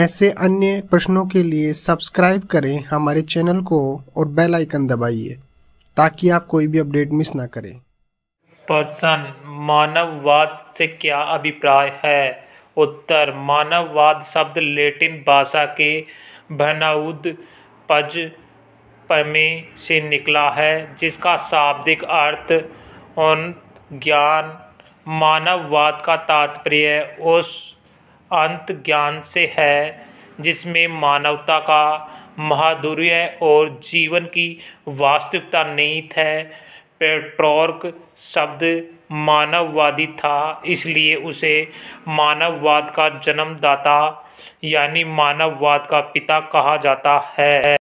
ऐसे अन्य प्रश्नों के लिए सब्सक्राइब करें हमारे चैनल को और बेल आइकन दबाइए ताकि आप कोई भी अपडेट मिस ना करें प्रश्न मानववाद से क्या अभिप्राय है उत्तर मानववाद शब्द लेटिन भाषा के भनाउद पज पमे से निकला है जिसका शाब्दिक अर्थ उन ज्ञान मानववाद का तात्पर्य उस अंत ज्ञान से है जिसमें मानवता का महाधुर्य और जीवन की वास्तविकता नहीं है पेट्रॉर्क शब्द मानववादी था इसलिए उसे मानववाद का जन्मदाता यानी मानववाद का पिता कहा जाता है